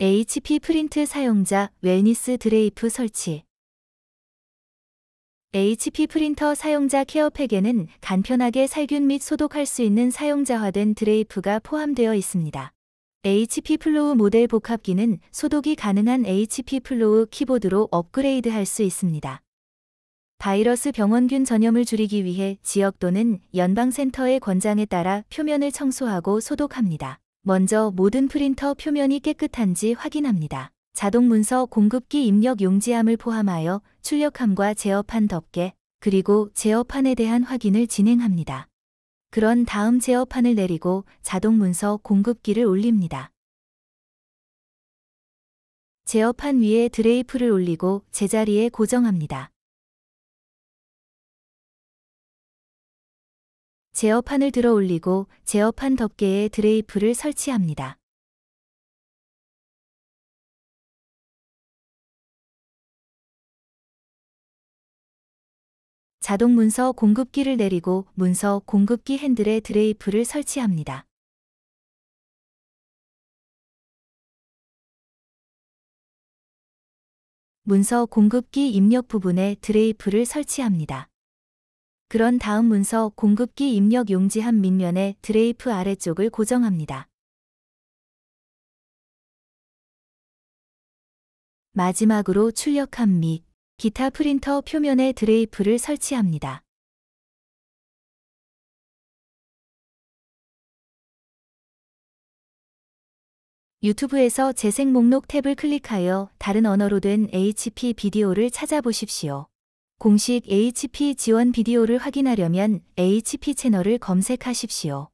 HP 프린트 사용자 웰니스 드레이프 설치 HP 프린터 사용자 케어팩에는 간편하게 살균 및 소독할 수 있는 사용자화된 드레이프가 포함되어 있습니다. HP 플로우 모델 복합기는 소독이 가능한 HP 플로우 키보드로 업그레이드할 수 있습니다. 바이러스 병원균 전염을 줄이기 위해 지역 또는 연방센터의 권장에 따라 표면을 청소하고 소독합니다. 먼저 모든 프린터 표면이 깨끗한지 확인합니다. 자동 문서 공급기 입력 용지함을 포함하여 출력함과 제어판 덮개, 그리고 제어판에 대한 확인을 진행합니다. 그런 다음 제어판을 내리고 자동 문서 공급기를 올립니다. 제어판 위에 드레이프를 올리고 제자리에 고정합니다. 제어판을 들어 올리고 제어판 덮개에 드레이프를 설치합니다. 자동 문서 공급기를 내리고 문서 공급기 핸들에 드레이프를 설치합니다. 문서 공급기 입력 부분에 드레이프를 설치합니다. 그런 다음 문서 공급기 입력 용지 한밑면에 드레이프 아래쪽을 고정합니다. 마지막으로 출력함 및 기타 프린터 표면에 드레이프를 설치합니다. 유튜브에서 재생 목록 탭을 클릭하여 다른 언어로 된 HP 비디오를 찾아보십시오. 공식 HP 지원 비디오를 확인하려면 HP 채널을 검색하십시오.